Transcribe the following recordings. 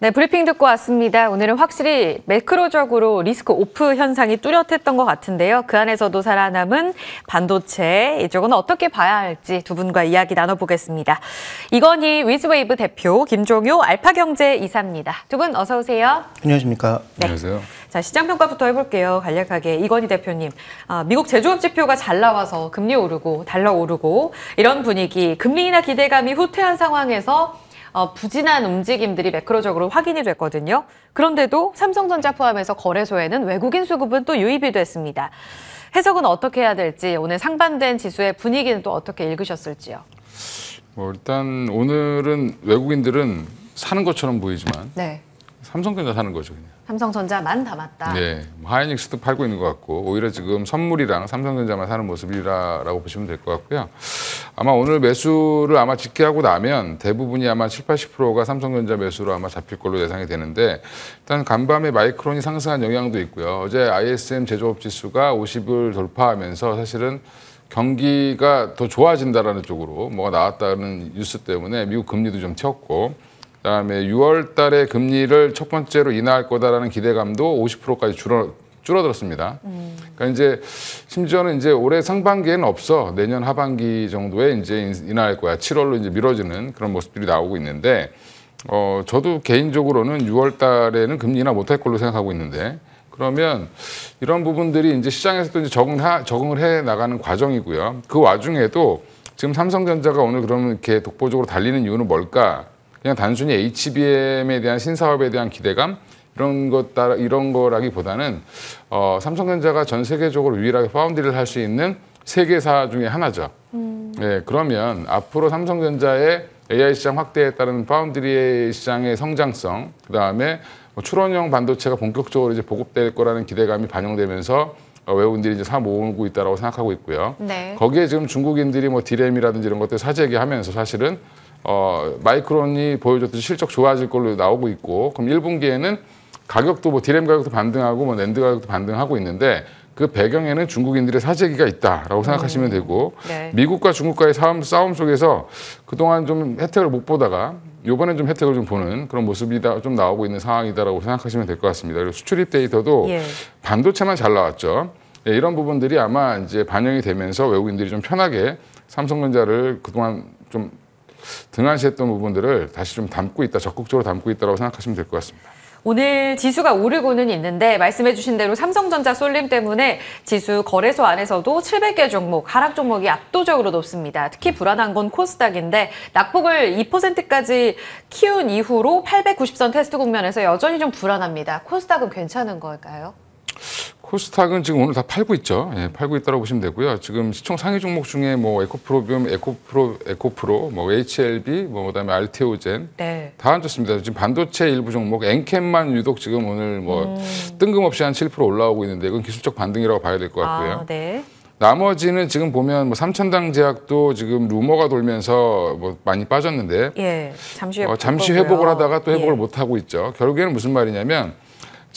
네, 브리핑 듣고 왔습니다. 오늘은 확실히 매크로적으로 리스크 오프 현상이 뚜렷했던 것 같은데요. 그 안에서도 살아남은 반도체, 이쪽은 어떻게 봐야 할지 두 분과 이야기 나눠보겠습니다. 이건희 위즈웨이브 대표, 김종효 알파경제 이사입니다. 두 분 어서 오세요. 안녕하십니까. 네. 안녕하세요. 자, 시장 평가부터 해볼게요. 간략하게 이건희 대표님, 아, 미국 제조업 지표가 잘 나와서 금리 오르고 달러 오르고 이런 분위기, 금리 나 기대감이 후퇴한 상황에서 어, 부진한 움직임들이 매크로적으로 확인이 됐거든요. 그런데도 삼성전자 포함해서 거래소에는 외국인 수급은 또 유입이 됐습니다. 해석은 어떻게 해야 될지 오늘 상반된 지수의 분위기는 또 어떻게 읽으셨을지요? 뭐 일단 오늘은 외국인들은 사는 것처럼 보이지만 네. 삼성전자 사는 거죠. 그냥. 삼성전자만 담았다. 네. 뭐 하이닉스도 팔고 있는 것 같고 오히려 지금 선물이랑 삼성전자만 사는 모습이라고 보시면 될 것 같고요. 아마 오늘 매수를 아마 직계하고 나면 대부분이 아마 7, 80%가 삼성전자 매수로 아마 잡힐 걸로 예상이 되는데 일단 간밤에 마이크론이 상승한 영향도 있고요. 어제 ISM 제조업 지수가 50을 돌파하면서 사실은 경기가 더 좋아진다라는 쪽으로 뭐가 나왔다는 뉴스 때문에 미국 금리도 좀 튀었고 그다음에 6월 달에 금리를 첫 번째로 인하할 거다라는 기대감도 50%까지 줄어 줄어들었습니다. 음. 그러니까 이제 심지어는 이제 올해 상반기에는 없어 내년 하반기 정도에 이제 인하할 거야. 7월로 이제 미뤄지는 그런 모습들이 나오고 있는데 어 저도 개인적으로는 6월 달에는 금리 인하 못할 걸로 생각하고 있는데 그러면 이런 부분들이 이제 시장에서도 이제 적응하, 적응을 해 나가는 과정이고요. 그 와중에도 지금 삼성전자가 오늘 그러면 이렇게 독보적으로 달리는 이유는 뭘까? 그냥 단순히 HBM에 대한 신사업에 대한 기대감 이런 것 따라 이런 거라기보다는 어, 삼성전자가 전 세계적으로 유일하게 파운드리를 할 수 있는 세계사 중에 하나죠. 음. 예, 그러면 앞으로 삼성전자의 AI 시장 확대에 따른 파운드리 시장의 성장성, 그 다음에 뭐출원형 반도체가 본격적으로 이제 보급될 거라는 기대감이 반영되면서 어, 외국인들이 이제 사 모으고 있다라고 생각하고 있고요. 네. 거기에 지금 중국인들이 뭐 디램이라든지 이런 것들 사재기하면서 사실은 어, 마이크론이 보여줬듯이 실적 좋아질 걸로 나오고 있고 그럼 1분기에는 가격도 뭐 디램 가격도 반등하고 뭐 낸드 가격도 반등하고 있는데 그 배경에는 중국인들의 사재기가 있다라고 생각하시면 음. 되고 네. 미국과 중국과의 싸움, 싸움 속에서 그동안 좀 혜택을 못 보다가 요번엔 좀 혜택을 좀 보는 그런 모습이 좀 나오고 있는 상황이다라고 생각하시면 될 것 같습니다. 그리고 수출입 데이터도 예. 반도체만 잘 나왔죠. 예, 이런 부분들이 아마 이제 반영이 되면서 외국인들이 좀 편하게 삼성전자를 그동안 좀 등한시했던 부분들을 다시 좀 담고 있다, 적극적으로 담고 있다고 생각하시면 될 것 같습니다. 오늘 지수가 오르고는 있는데 말씀해 주신 대로 삼성전자 쏠림 때문에 지수 거래소 안에서도 700개 종목, 하락 종목이 압도적으로 높습니다. 특히 불안한 건 코스닥인데 낙폭을 2%까지 키운 이후로 890선 테스트 국면에서 여전히 좀 불안합니다. 코스닥은 괜찮은 걸까요? 코스닥은 지금 오늘 다 팔고 있죠. 예, 팔고 있다고 보시면 되고요. 지금 시총 상위 종목 중에 뭐 에코프로비움, 에코프로, 에코프로, 뭐 HLB, 뭐 그다음에 알테오젠 네. 다앉좋습니다 지금 반도체 일부 종목 엔캠만 유독 지금 오늘 뭐 음. 뜬금없이 한 7% 올라오고 있는데 이건 기술적 반등이라고 봐야 될것 아, 같고요. 아, 네. 나머지는 지금 보면 뭐 삼천당 제약도 지금 루머가 돌면서 뭐 많이 빠졌는데 예, 잠시, 회복 어, 잠시 회복을 하다가 또 회복을 예. 못 하고 있죠. 결국에는 무슨 말이냐면.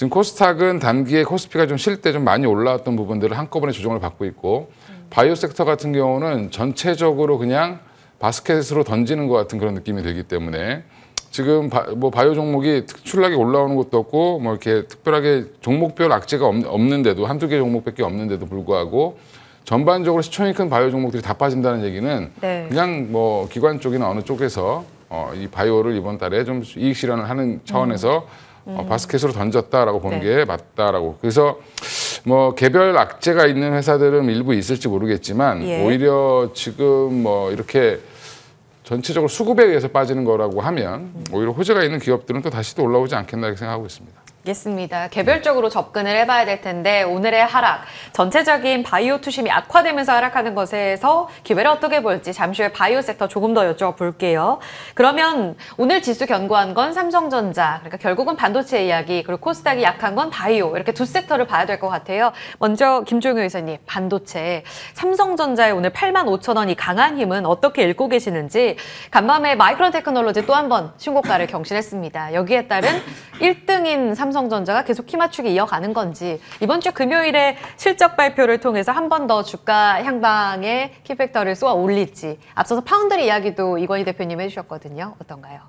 지금 코스닥은 단기에 코스피가 좀쉴때좀 많이 올라왔던 부분들을 한꺼번에 조정을 받고 있고 바이오 섹터 같은 경우는 전체적으로 그냥 바스켓으로 던지는 것 같은 그런 느낌이 들기 때문에 지금 바, 뭐 바이오 종목이 특출나게 올라오는 것도 없고 뭐 이렇게 특별하게 종목별 악재가 없, 는데도 한두 개 종목밖에 없는데도 불구하고 전반적으로 시총이 큰 바이오 종목들이 다 빠진다는 얘기는 네. 그냥 뭐 기관 쪽이나 어느 쪽에서 어, 이 바이오를 이번 달에 좀 이익 실현을 하는 차원에서 음. 음. 어, 바스켓으로 던졌다라고 보는 네. 게 맞다라고. 그래서 뭐 개별 악재가 있는 회사들은 일부 있을지 모르겠지만 예. 오히려 지금 뭐 이렇게 전체적으로 수급에 의해서 빠지는 거라고 하면 음. 오히려 호재가 있는 기업들은 또 다시 또 올라오지 않겠나 이렇게 생각하고 있습니다. 알겠습니다. 개별적으로 접근을 해봐야 될 텐데 오늘의 하락, 전체적인 바이오 투심이 악화되면서 하락하는 것에서 기회를 어떻게 볼지 잠시 후에 바이오 섹터 조금 더 여쭤볼게요. 그러면 오늘 지수 견고한 건 삼성전자, 그러니까 결국은 반도체 이야기, 그리고 코스닥이 약한 건 바이오 이렇게 두 섹터를 봐야 될 것 같아요. 먼저 김종효 의사님, 반도체, 삼성전자의 오늘 8만 5천 원이 강한 힘은 어떻게 읽고 계시는지 간밤에 마이크론 테크놀로지 또 한 번 신고가를 경신했습니다. 여기에 따른 1등인 삼 삼성전자가 계속 키 맞추기 이어가는 건지 이번 주 금요일에 실적 발표를 통해서 한 번 더 주가 향방에 키팩터를 쏘아 올릴지 앞서서 파운드리 이야기도 이건희 대표님 해주셨거든요. 어떤가요?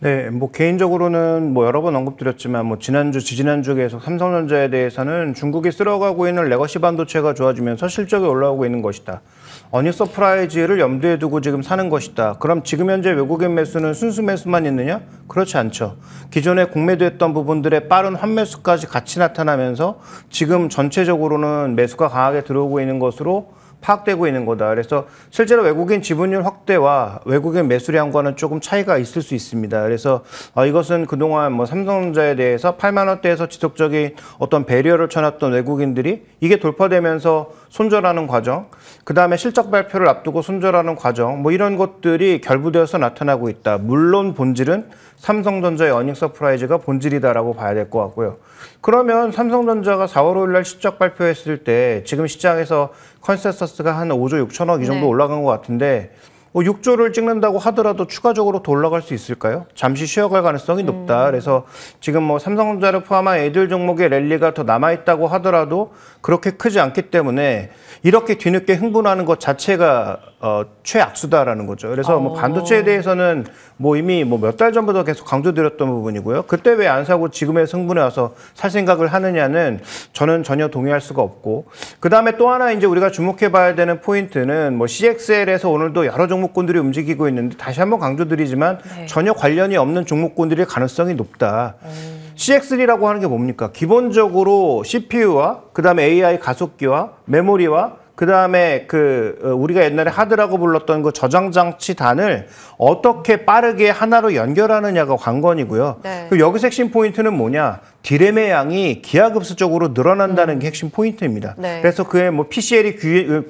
네, 뭐 개인적으로는 뭐 여러 번 언급드렸지만 뭐 지난주, 지지난주 계속 삼성전자에 대해서는 중국이 쓸어가고 있는 레거시 반도체가 좋아지면서 실적이 올라오고 있는 것이다. 어니 서프라이즈를 염두에 두고 지금 사는 것이다. 그럼 지금 현재 외국인 매수는 순수 매수만 있느냐? 그렇지 않죠. 기존에 공매도했던 부분들의 빠른 환매수까지 같이 나타나면서 지금 전체적으로는 매수가 강하게 들어오고 있는 것으로 파악되고 있는 거다. 그래서 실제로 외국인 지분율 확대와 외국인 매수량과는 조금 차이가 있을 수 있습니다. 그래서 어, 이것은 그동안 뭐 삼성전자에 대해서 8만 원대에서 지속적인 어떤 배리어를 쳐놨던 외국인들이 이게 돌파되면서 손절하는 과정, 그 다음에 실제 실적 발표를 앞두고 손절하는 과정 뭐 이런 것들이 결부되어서 나타나고 있다. 물론 본질은 삼성전자의 어닝 서프라이즈가 본질이다라고 봐야 될 것 같고요. 그러면 삼성전자가 4월 5일 날 실적 발표했을 때 지금 시장에서 컨센서스가 한 5조 6천억 이 정도 네. 올라간 것 같은데 6조를 뭐 찍는다고 하더라도 추가적으로 더 올라갈 수 있을까요? 잠시 쉬어갈 가능성이 높다. 음. 그래서 지금 뭐 삼성전자를 포함한 애들 종목의 랠리가 더 남아있다고 하더라도 그렇게 크지 않기 때문에 이렇게 뒤늦게 흥분하는 것 자체가 어, 최악수다라는 거죠. 그래서 뭐 어. 반도체에 대해서는 뭐 이미 뭐 몇 달 전부터 계속 강조드렸던 부분이고요. 그때 왜 안 사고 지금의 성분에 와서 살 생각을 하느냐는 저는 전혀 동의할 수가 없고 그 다음에 또 하나 이제 우리가 주목해 봐야 되는 포인트는 뭐 CXL에서 오늘도 여러 종목군들이 움직이고 있는데 다시 한번 강조드리지만 네. 전혀 관련이 없는 종목군들일 가능성이 높다. 음. CXL이라고 하는 게 뭡니까? 기본적으로 CPU와 그 다음에 AI 가속기와 메모리와 그다음에 그 어, 우리가 옛날에 하드라고 불렀던 그 저장 장치단을 어떻게 빠르게 하나로 연결하느냐가 관건이고요. 네. 그 여기서 핵심 포인트는 뭐냐? 디램의 양이 기하급수적으로 늘어난다는 음. 게 핵심 포인트입니다. 네. 그래서 그의 뭐 PCL이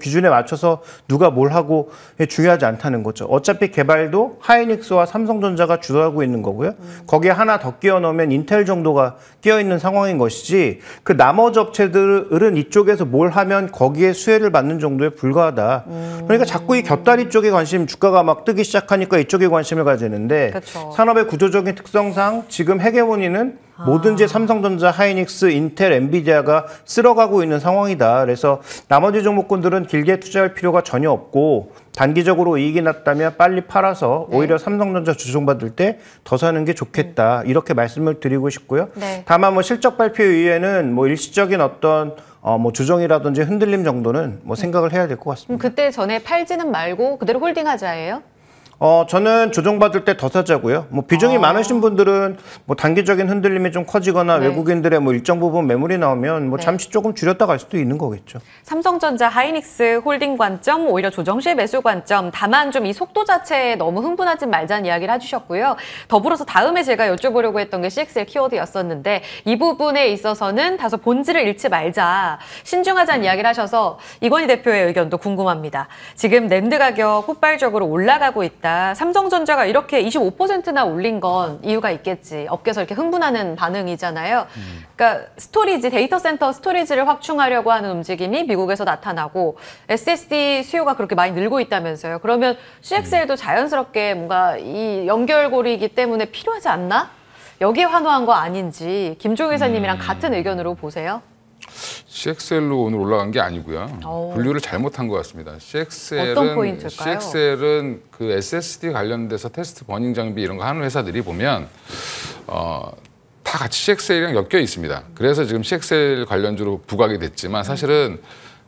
기 준에 맞춰서 누가 뭘 하고 중요하지 않다는 거죠. 어차피 개발도 하이닉스와 삼성전자가 주도하고 있는 거고요. 음. 거기에 하나 더 끼워 넣으면 인텔 정도가 끼어 있는 상황인 것이지 그 나머지 업체들은 이쪽에서 뭘 하면 거기에 수혜를 받는 정도에 불과하다. 음. 그러니까 자꾸 이 곁다리 쪽에 관심 주가가 막 뜨기 시작하니까 이쪽에 관심을 가지는데 그쵸. 산업의 구조적인 특성상 지금 핵계원인은 아. 뭐든지 삼성전자, 하이닉스, 인텔, 엔비디아가 쓸어가고 있는 상황이다. 그래서 나머지 종목군들은 길게 투자할 필요가 전혀 없고 단기적으로 이익이 났다면 빨리 팔아서 네. 오히려 삼성전자 주종받을때 더 사는 게 좋겠다. 음. 이렇게 말씀을 드리고 싶고요. 네. 다만 뭐 실적 발표 이후에는 뭐 일시적인 어떤 어뭐 주정이라든지 흔들림 정도는 뭐 네. 생각을 해야 될 것 같습니다. 그때 전에 팔지는 말고 그대로 홀딩하자예요? 어, 저는 조정받을 때 더 사자고요. 뭐 비중이 아. 많으신 분들은 뭐 단기적인 흔들림이 좀 커지거나 네. 외국인들의 뭐 일정 부분 매물이 나오면 뭐 네. 잠시 조금 줄였다 갈 수도 있는 거겠죠. 삼성전자 하이닉스 홀딩 관점, 오히려 조정실 매수 관점. 다만 좀 이 속도 자체에 너무 흥분하지 말자는 이야기를 해주셨고요. 더불어서 다음에 제가 여쭤보려고 했던 게 CXL 키워드였었는데 이 부분에 있어서는 다소 본질을 잃지 말자. 신중하자는 음. 이야기를 하셔서 이건희 대표의 의견도 궁금합니다. 지금 랜드 가격 폭발적으로 올라가고 있다. 있다. 삼성전자가 이렇게 25%나 올린 건 이유가 있겠지. 업계에서 이렇게 흥분하는 반응이잖아요. 음. 그러니까 스토리지, 데이터 센터 스토리지를 확충하려고 하는 움직임이 미국에서 나타나고 SSD 수요가 그렇게 많이 늘고 있다면서요. 그러면 CXL도 음. 자연스럽게 뭔가 이 연결고리이기 때문에 필요하지 않나? 여기에 환호한 거 아닌지 김종회 사님이랑 음. 같은 의견으로 보세요. CXL로 오늘 올라간 게 아니고요. 오. 분류를 잘못한 것 같습니다. CXL은 어떤 포인트일까요? CXL은 그 SSD 관련돼서 테스트 버닝 장비 이런 거 하는 회사들이 보면 어, 다 같이 CXL이랑 엮여 있습니다. 그래서 지금 CXL 관련주로 부각이 됐지만 사실은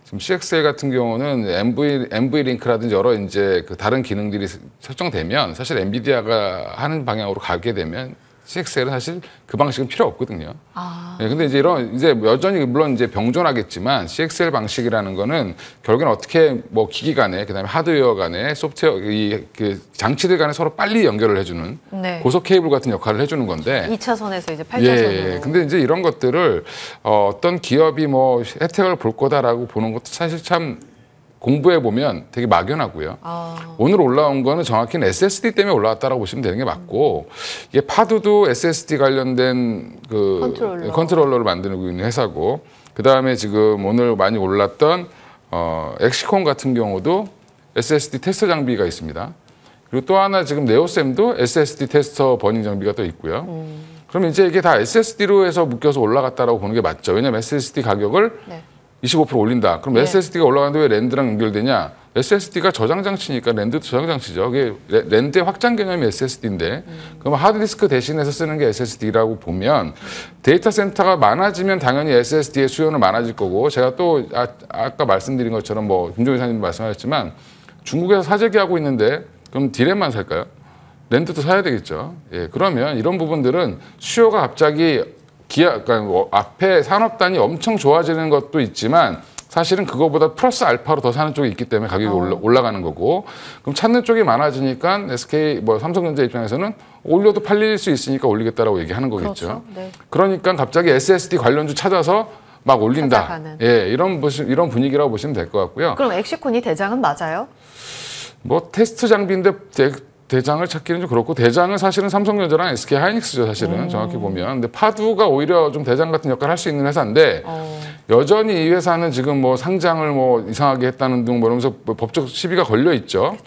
지금 CXL 같은 경우는 MV, MV 링크라든지 여러 이제 그 다른 기능들이 설정되면 사실 엔비디아가 하는 방향으로 가게 되면 CXL은 사실 그 방식은 필요 없거든요. 아. 네, 근데 이제 이런 이제 뭐 여전히 물론 이제 병존하겠지만 CXL 방식이라는 거는 결국엔 어떻게 뭐 기기 간에 그다음에 하드웨어 간에 소프트웨어 이그 장치들 간에 서로 빨리 연결을 해주는 네. 고속 케이블 같은 역할을 해주는 건데 2차선에서 이제 8차선으로. 예, 예. 예. 근데 이제 이런 것들을 어, 어떤 기업이 뭐 혜택을 볼 거다라고 보는 것도 사실 참 공부해 보면 되게 막연하고요. 아. 오늘 올라온 거는 정확히는 SSD 때문에 올라왔다라고 보시면 되는 게 맞고 이게 파두도 SSD 관련된 그 컨트롤러. 컨트롤러를 만들고 있는 회사고 그 다음에 지금 오늘 많이 올랐던 어, 엑시콘 같은 경우도 SSD 테스터 장비가 있습니다. 그리고 또 하나 지금 네오쌤도 SSD 테스터 버닝 장비가 또 있고요. 음. 그럼 이제 이게 다 SSD로 해서 묶여서 올라갔다라고 보는 게 맞죠. 왜냐하면 SSD 가격을 네. 25% 올린다. 그럼 네. 예. SSD가 올라가는데 왜 랜드랑 연결되냐? SSD가 저장 장치니까 랜드도 저장 장치죠. 그게 랜드의 확장 개념이 SSD인데 음. 그럼 하드디스크 대신해서 쓰는 게 SSD라고 보면 데이터 센터가 많아지면 당연히 SSD의 수요는 많아질 거고 제가 또 아, 아까 말씀드린 것처럼 뭐 김종희 사장님 말씀하셨지만 중국에서 사재기하고 있는데 그럼 디램만 살까요? 랜드도 사야 되겠죠. 예, 그러면 이런 부분들은 수요가 갑자기 기업 그러니까 뭐 앞에 산업단이 엄청 좋아지는 것도 있지만 사실은 그거보다 플러스 알파로 더 사는 쪽이 있기 때문에 가격이 어. 올라, 올라가는 거고 그럼 찾는 쪽이 많아지니까 SK 뭐 삼성전자 입장에서는 올려도 팔릴 수 있으니까 올리겠다라고 얘기하는 거겠죠. 그렇죠. 네. 그러니까 갑자기 SSD 관련주 찾아서 막 올린다. 찾아가는. 예, 이런 보시, 이런 분위기라고 보시면 될 것 같고요. 그럼 엑시콘이 대장은 맞아요? 뭐 테스트 장비인데 대장을 찾기는 좀 그렇고 대장은 사실은 삼성전자랑 SK 하이닉스죠 사실은 오. 음. 정확히 보면 근데 파두가 오히려 좀 대장 같은 역할을 할 수 있는 회사인데 오. 어. 여전히 이 회사는 지금 뭐 상장을 뭐 이상하게 했다는 등 뭐면서 뭐 법적 시비가 걸려 있죠. 그렇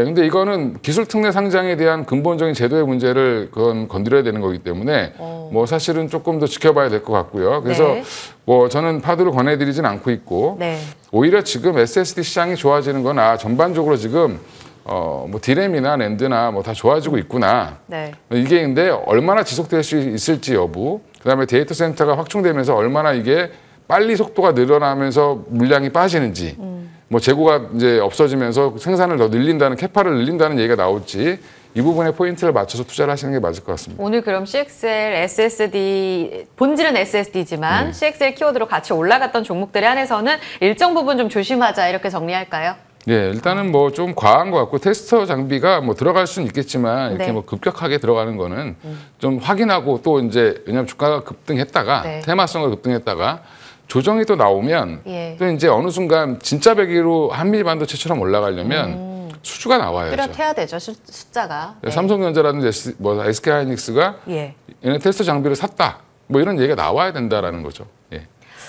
예, 근데 이거는 기술 특례 상장에 대한 근본적인 제도의 문제를 그건 건드려야 되는 거기 때문에 오. 어. 뭐 사실은 조금 더 지켜봐야 될 것 같고요. 그래서 네. 뭐 저는 파도를 권해드리진 않고 있고 네. 오히려 지금 SSD 시장이 좋아지는 건아 전반적으로 지금 어, 뭐 디램이나 랜드나 뭐 다 좋아지고 있구나. 네. 이게 근데 얼마나 지속될 수 있을지 여부, 그다음에 데이터 센터가 확충되면서 얼마나 이게 빨리 속도가 늘어나면서 물량이 빠지는지, 음. 뭐 재고가 이제 없어지면서 생산을 더 늘린다는 캐파를 늘린다는 얘기가 나올지 이 부분에 포인트를 맞춰서 투자를 하시는 게 맞을 것 같습니다. 오늘 그럼 CXL, SSD, 본질은 SSD지만 네. CXL 키워드로 같이 올라갔던 종목들에 한해서는 일정 부분 좀 조심하자 이렇게 정리할까요? 예, 일단은 뭐 좀 과한 것 같고 테스터 장비가 뭐 들어갈 수는 있겠지만 이렇게 네. 뭐 급격하게 들어가는 거는 음. 좀 확인하고 또 이제 왜냐하면 주가가 급등했다가 네. 테마성을 급등했다가 조정이 또 나오면 예. 또 이제 어느 순간 진짜 배기로 한미 반도체처럼 올라가려면 음. 수주가 나와야죠. 뚜렷해야 되죠 수, 숫자가. 네. 네. 삼성전자라든지 뭐 SK하이닉스가 예. 얘네 테스터 장비를 샀다 뭐 이런 얘기가 나와야 된다라는 거죠. 예.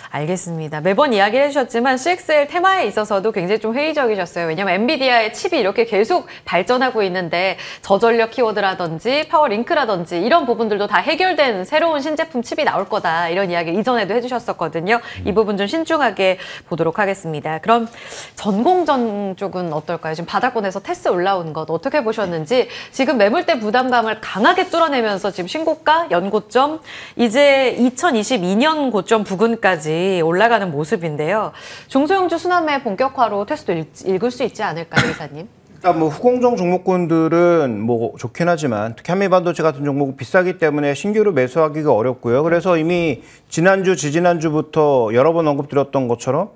알겠습니다. 매번 이야기를 해주셨지만 CXL 테마에 있어서도 굉장히 좀 회의적이셨어요. 왜냐하면 엔비디아의 칩이 이렇게 계속 발전하고 있는데 저전력 키워드라든지 파워링크라든지 이런 부분들도 다 해결된 새로운 신제품 칩이 나올 거다 이런 이야기 이전에도 해주셨었거든요. 이 부분 좀 신중하게 보도록 하겠습니다. 그럼 전공전 쪽은 어떨까요? 지금 바닥권에서 테스 올라온 것 어떻게 보셨는지 지금 매물대 부담감을 강하게 뚫어내면서 지금 신고가, 연고점 이제 2022년 고점 부근까지 네, 올라가는 모습인데요. 중소형주 순환매 본격화로 테스도 읽, 을수 있지 않을까요, 이사님? 일단 뭐 후공정 종목군들은 뭐 좋긴 하지만 특히 한미반도체 같은 종목은 비싸기 때문에 신규로 매수하기가 어렵고요. 그래서 이미 지난주, 지지난주부터 여러 번 언급드렸던 것처럼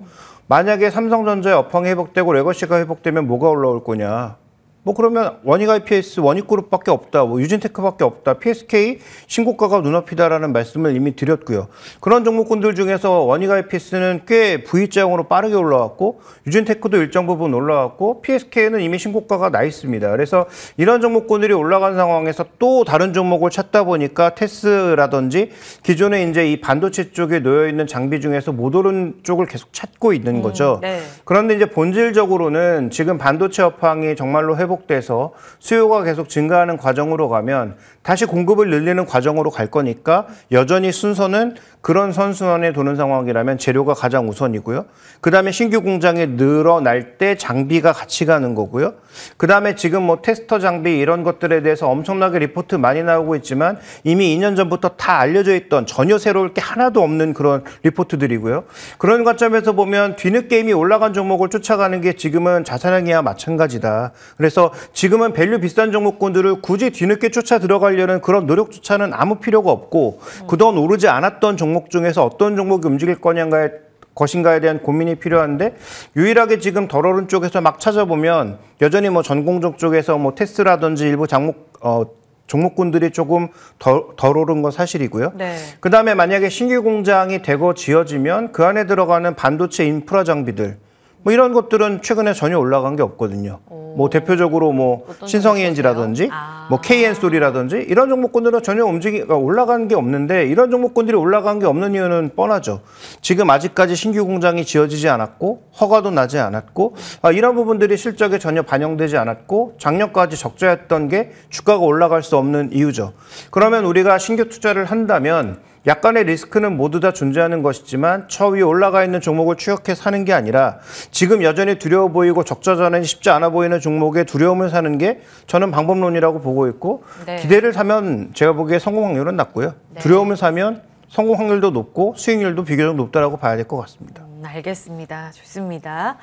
만약에 삼성전자의 업황이 회복되고 레거시가 회복되면 뭐가 올라올 거냐. 뭐 그러면 원익 IPS, 원익 그룹밖에 없다, 뭐 유진테크밖에 없다, PSK 신고가가 눈앞이다라는 말씀을 이미 드렸고요. 그런 종목군들 중에서 원익 IPS는 꽤 V자형으로 빠르게 올라왔고 유진테크도 일정 부분 올라왔고 PSK는 이미 신고가가 나 있습니다. 그래서 이런 종목군들이 올라간 상황에서 또 다른 종목을 찾다 보니까 테스라든지 기존에 이제 이 반도체 쪽에 놓여 있는 장비 중에서 못 오른 쪽을 계속 찾고 있는 음, 거죠. 음, 네. 그런데 이제 본질적으로는 지금 반도체 업황이 정말로 회복 회복돼서 수요가 계속 증가하는 과정으로 가면 다시 공급을 늘리는 과정으로 갈 거니까 여전히 순서는 그런 선순환에 도는 상황이라면 재료가 가장 우선이고요. 그 다음에 신규 공장이 늘어날 때 장비가 같이 가는 거고요. 그 다음에 지금 뭐 테스터 장비 이런 것들에 대해서 엄청나게 리포트 많이 나오고 있지만 이미 2년 전부터 다 알려져 있던 전혀 새로울 게 하나도 없는 그런 리포트들이고요. 그런 관점에서 보면 뒤늦게 이미 올라간 종목을 쫓아가는 게 지금은 자산형이야 마찬가지다. 그래서 지금은 밸류 비싼 종목군들을 굳이 뒤늦게 쫓아 들어갈 하려는 그런 노력조차는 아무 필요가 없고 그동안 오르지 않았던 종목 중에서 어떤 종목이 움직일 거냐에 가 것인가에 대한 고민이 필요한데 유일하게 지금 덜 오른 쪽에서 막 찾아보면 여전히 뭐 전공적 쪽에서 뭐 테스라든지 일부 장목 어 종목군들이 조금 덜, 덜 오른 건 사실이고요. 네. 그다음에 만약에 신규 공장이 대거 지어지면 그 안에 들어가는 반도체 인프라 장비들 뭐 이런 것들은 최근에 전혀 올라간 게 없거든요. 오. 뭐 대표적으로 뭐 신성이 엔지라든지 아. 뭐 KN 솔이라든지 이런 종목군들은 전혀 움직이 가 올라간 게 없는데 이런 종목군들이 올라간 게 없는 이유는 뻔하죠. 지금 아직까지 신규 공장이 지어지지 않았고 허가도 나지 않았고 아, 이런 부분들이 실적에 전혀 반영되지 않았고 작년까지 적자였던 게 주가가 올라갈 수 없는 이유죠. 그러면 우리가 신규 투자를 한다면 약간의 리스크는 모두 다 존재하는 것이지만 처 위에 올라가 있는 종목을 추격해 사는 게 아니라 지금 여전히 두려워 보이고 적자전환이 쉽지 않아 보이는 종목에 두려움을 사는 게 저는 방법론이라고 보고 있고 네. 기대를 사면 제가 보기에 성공 확률은 낮고요. 네. 두려움을 사면 성공 확률도 높고 수익률도 비교적 높다라고 봐야 될 것 같습니다. 음, 알겠습니다. 좋습니다.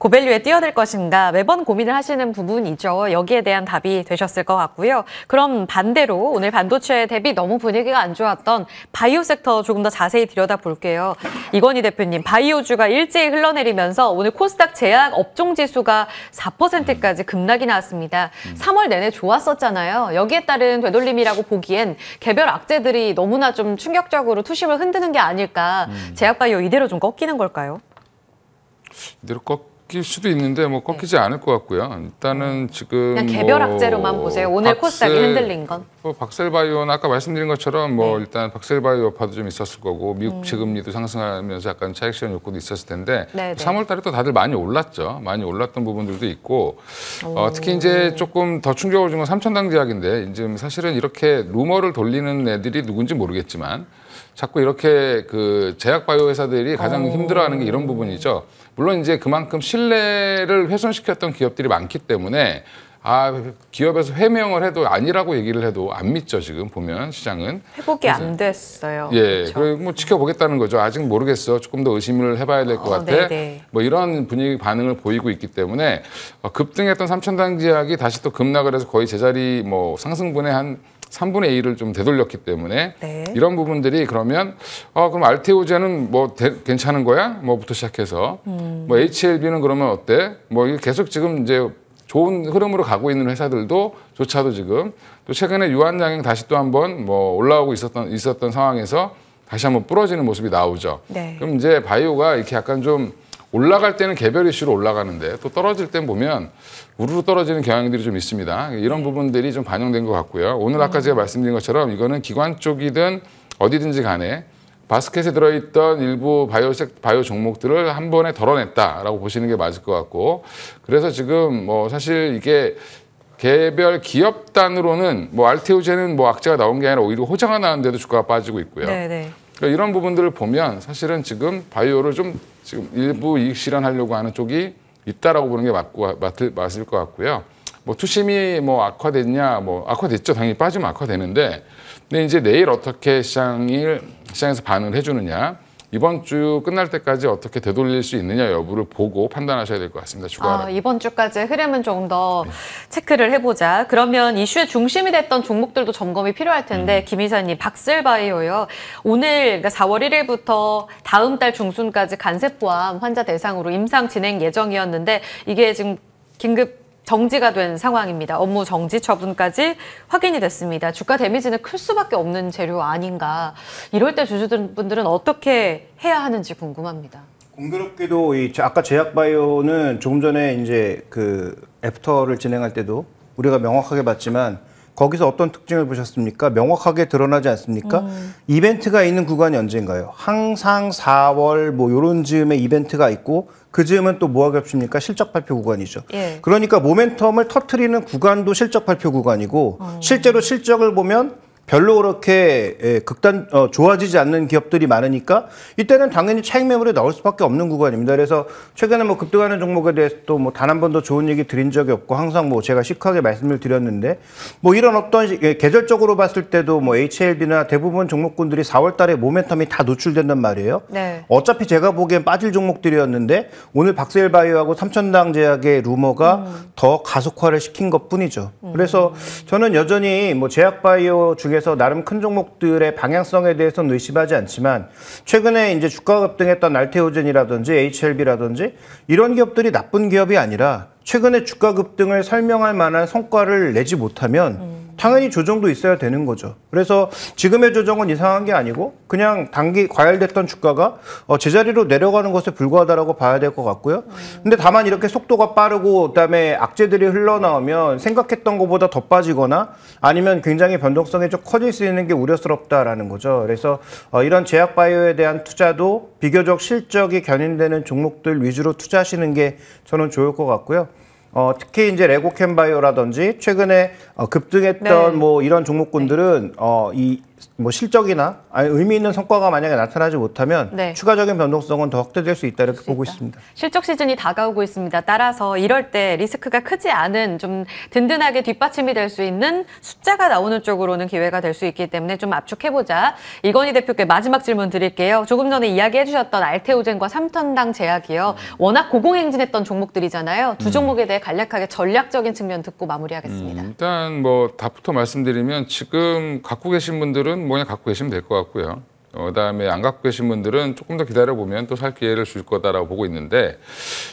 고밸류에 뛰어들 것인가 매번 고민을 하시는 부분이죠. 여기에 대한 답이 되셨을 것 같고요. 그럼 반대로 오늘 반도체 대비 너무 분위기가 안 좋았던 바이오 섹터 조금 더 자세히 들여다볼게요. 이건희 대표님, 바이오주가 일제히 흘러내리면서 오늘 코스닥 제약 업종 지수가 4%까지 급락이 나왔습니다. 3월 내내 좋았었잖아요. 여기에 따른 되돌림이라고 보기엔 개별 악재들이 너무나 좀 충격적으로 투심을 흔드는 게 아닐까. 음. 제약 바이오 이대로 좀 꺾이는 걸까요? 이대로 꺾 꺾일 수도 있는데 뭐 꺾이지 네. 않을 것 같고요. 일단은 네. 지금 그냥 개별 뭐 악재로만 보세요. 오늘 코스닥이 흔들린 건. 뭐 박셀바이오는 아까 말씀드린 것처럼 뭐 네. 일단 박셀바이오 파도 좀 있었을 거고 미국 음. 지금리도 상승하면서 약간 차익 실현 요구도 있었을 텐데 네, 3월 달에 또 다들 많이 올랐죠. 많이 올랐던 부분들도 있고 어, 특히 이제 조금 더 충격을 준건 삼천당 제약인데 지제 사실은 이렇게 루머를 돌리는 애들이 누군지 모르겠지만 자꾸 이렇게 그 제약 바이오 회사들이 가장 오. 힘들어하는 게 이런 부분이죠. 물론 이제 그만큼 신뢰를 훼손시켰던 기업들이 많기 때문에 아 기업에서 해명을 해도 아니라고 얘기를 해도 안 믿죠 지금 보면 시장은 회복이 그래서, 안 됐어요. 예, 그렇죠. 그리고 뭐 지켜보겠다는 거죠. 아직 모르겠어. 조금 더 의심을 해봐야 될것 어, 같아. 네네. 네. 뭐 이런 분위기 반응을 보이고 있기 때문에 어, 급등했던 삼천당 지약이 다시 또 급락을 해서 거의 제자리 뭐 상승분의 한 3분의 1을 좀 되돌렸기 때문에 네. 이런 부분들이 그러면 어, 그럼 알테오제는 뭐 대, 괜찮은 거야? 뭐부터 시작해서 음. 뭐 HLB는 그러면 어때? 뭐 이게 계속 지금 이제 좋은 흐름으로 가고 있는 회사들도 조차도 지금 또 최근에 유한양행 다시 또 한번 뭐 올라오고 있었던 있었던 상황에서 다시 한번 부러지는 모습이 나오죠. 네. 그럼 이제 바이오가 이렇게 약간 좀 올라갈 때는 개별 이슈로 올라가는데 또 떨어질 땐 보면 우르르 떨어지는 경향들이 좀 있습니다. 이런 네. 부분들이 좀 반영된 것 같고요. 오늘 아까 음. 제가 말씀드린 것처럼 이거는 기관 쪽이든 어디든지 간에 바스켓에 들어있던 일부 바이오색 바이오 종목들을 한 번에 덜어냈다라고 보시는 게 맞을 것 같고 그래서 지금 뭐 사실 이게 개별 기업 단으로는 뭐 알테오제는 뭐 악재가 나온 게 아니라 오히려 호재가 나는데도 주가가 빠지고 있고요. 네네. 네. 그러니까 이런 부분들을 보면 사실은 지금 바이오를 좀 지금 일부 이익 실현하려고 하는 쪽이 있다라고 보는 게 맞고 맞, 맞을 것 같고요. 뭐 투심이 뭐 악화됐냐 뭐 악화됐죠 당연히 빠지면 악화되는데 근데 이제 내일 어떻게 시장을 시장에서 반응을 해주느냐 이번 주 끝날 때까지 어떻게 되돌릴 수 있느냐 여부를 보고 판단하셔야 될 것 같습니다. 주가 아, 이번 주까지 흐름은 조더 네. 체크를 해보자. 그러면 이슈의 중심이 됐던 종목들도 점검이 필요할 텐데 음. 김 이사님 박셀바이오요. 오늘 그러니까 4월 1일부터 다음 달 중순까지 간세포암 환자 대상으로 임상 진행 예정이었는데 이게 지금 긴급 정지가 된 상황입니다. 업무 정지 처분까지 확인이 됐습니다. 주가 데미지는 클 수밖에 없는 재료 아닌가. 이럴 때 주주분들은 어떻게 해야 하는지 궁금합니다. 공교롭게도 이 아까 제약바이오는 조금 전에 이제 그 애프터를 진행할 때도 우리가 명확하게 봤지만 거기서 어떤 특징을 보셨습니까? 명확하게 드러나지 않습니까? 음. 이벤트가 있는 구간이 언제인가요? 항상 4월 뭐 요런 즈음에 이벤트가 있고 그 즈음은 또 뭐가 겹칩니까? 실적 발표 구간이죠. 예. 그러니까 모멘텀을 터트리는 구간도 실적 발표 구간이고 어. 실제로 실적을 보면 별로 그렇게 예, 극단 어, 좋아지지 않는 기업들이 많으니까 이때는 당연히 차익 매물에 나올 수밖에 없는 구간입니다. 그래서 최근에 뭐 급등하는 종목에 대해서 또뭐단 한 번도 좋은 얘기 드린 적이 없고 항상 뭐 제가 시크하게 말씀을 드렸는데 뭐 이런 어떤 예, 계절적으로 봤을 때도 뭐 HLB나 대부분 종목군들이 4월 달에 모멘텀이 다 노출된단 말이에요. 네. 어차피 제가 보기엔 빠질 종목들이었는데 오늘 박셀바이오하고 삼천당제약의 루머가 음. 더 가속화를 시킨 것뿐이죠. 음. 그래서 저는 여전히 뭐 제약바이오 중에 그래서 나름 큰 종목들의 방향성에 대해서는 의심하지 않지만 최근에 이제 주가 급등했던 알테오젠이라든지 HLB라든지 이런 기업들이 나쁜 기업이 아니라 최근에 주가 급등을 설명할 만한 성과를 내지 못하면 음. 당연히 조정도 있어야 되는 거죠. 그래서 지금의 조정은 이상한 게 아니고 그냥 단기 과열됐던 주가가 어, 제자리로 내려가는 것에 불과하다라고 봐야 될 것 같고요. 근데 다만 이렇게 속도가 빠르고 그다음에 악재들이 흘러나오면 생각했던 것보다 더 빠지거나 아니면 굉장히 변동성이 좀 커질 수 있는 게 우려스럽다라는 거죠. 그래서 어, 이런 제약 바이오에 대한 투자도 비교적 실적이 견인되는 종목들 위주로 투자하시는 게 저는 좋을 것 같고요. 어, 특히 이제 레고 캔바이오라든지 최근에 어, 급등했던 네. 뭐 이런 종목군들은 네. 어, 이 뭐 실적이나 아니 의미 있는 성과가 만약에 나타나지 못하면 네. 추가적인 변동성은 더 확대될 수 있다 이렇게 수 보고 있다. 있습니다. 실적 시즌이 다가오고 있습니다. 따라서 이럴 때 리스크가 크지 않은 좀 든든하게 뒷받침이 될 수 있는 숫자가 나오는 쪽으로는 기회가 될 수 있기 때문에 좀 압축해보자. 이건희 대표께 마지막 질문 드릴게요. 조금 전에 이야기해주셨던 알테오젠과 삼턴당 제약이요. 음. 워낙 고공행진했던 종목들이잖아요. 두 음. 종목에 대해 간략하게 전략적인 측면 듣고 마무리하겠습니다. 음, 일단 뭐 답부터 말씀드리면 지금 갖고 계신 분들은 뭐냐 갖고 계시면 될 것 같고요. 어, 그다음에 안 갖고 계신 분들은 조금 더 기다려보면 또 살 기회를 줄 거다라고 보고 있는데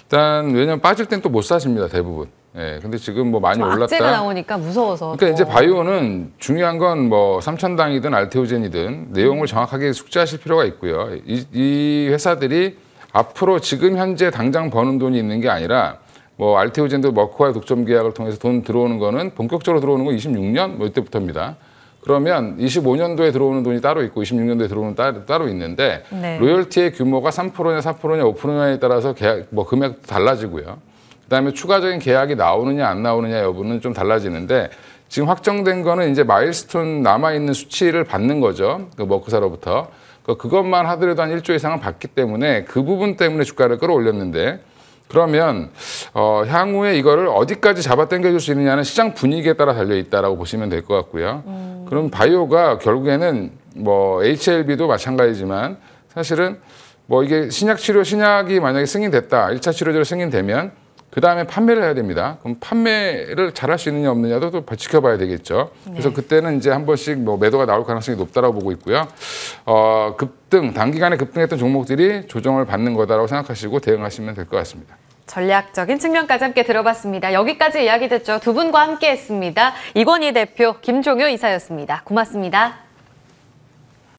일단 왜냐면 빠질 땐 또 못 사십니다 대부분 예, 근데 지금 뭐 많이 올랐다. 악재가 나오니까 무서워서. 그러니까 더. 이제 바이오는 중요한 건뭐 삼천당이든 알테오젠이든 내용을 정확하게 숙지하실 필요가 있고요. 이, 이 회사들이 앞으로 지금 현재 당장 버는 돈이 있는 게 아니라 뭐 알테오젠도 머크와의 독점 계약을 통해서 돈 들어오는 거는 본격적으로 들어오는 건 26년 뭐 이때부터입니다. 그러면 25년도에 들어오는 돈이 따로 있고 26년도에 들어오는 따, 따로 있는데 네. 로열티의 규모가 3%냐 4%냐 5%냐에 따라서 계약 뭐금액 달라지고요. 그다음에 추가적인 계약이 나오느냐 안 나오느냐 여부는 좀 달라지는데 지금 확정된 거는 이제 마일스톤 남아 있는 수치를 받는 거죠. 그 머크사로부터 그러니까 그것만 하더라도 한 1조 이상은 받기 때문에 그 부분 때문에 주가를 끌어올렸는데 그러면 어, 향후에 이거를 어디까지 잡아당겨줄 수 있느냐는 시장 분위기에 따라 달려있다라고 보시면 될 것 같고요. 음. 그럼 바이오가 결국에는 뭐 HLB도 마찬가지지만 사실은 뭐 이게 신약 치료 신약이 만약에 승인됐다 1차 치료제로 승인되면 그 다음에 판매를 해야 됩니다. 그럼 판매를 잘할 수 있느냐 없느냐도 또 지켜봐야 되겠죠. 그래서 네. 그때는 이제 한 번씩 뭐 매도가 나올 가능성이 높다라고 보고 있고요. 어, 급등 단기간에 급등했던 종목들이 조정을 받는 거다라고 생각하시고 대응하시면 될 것 같습니다. 전략적인 측면까지 함께 들어봤습니다. 여기까지 이야기 됐죠. 두 분과 함께했습니다. 이건희 대표, 김종효 이사였습니다. 고맙습니다.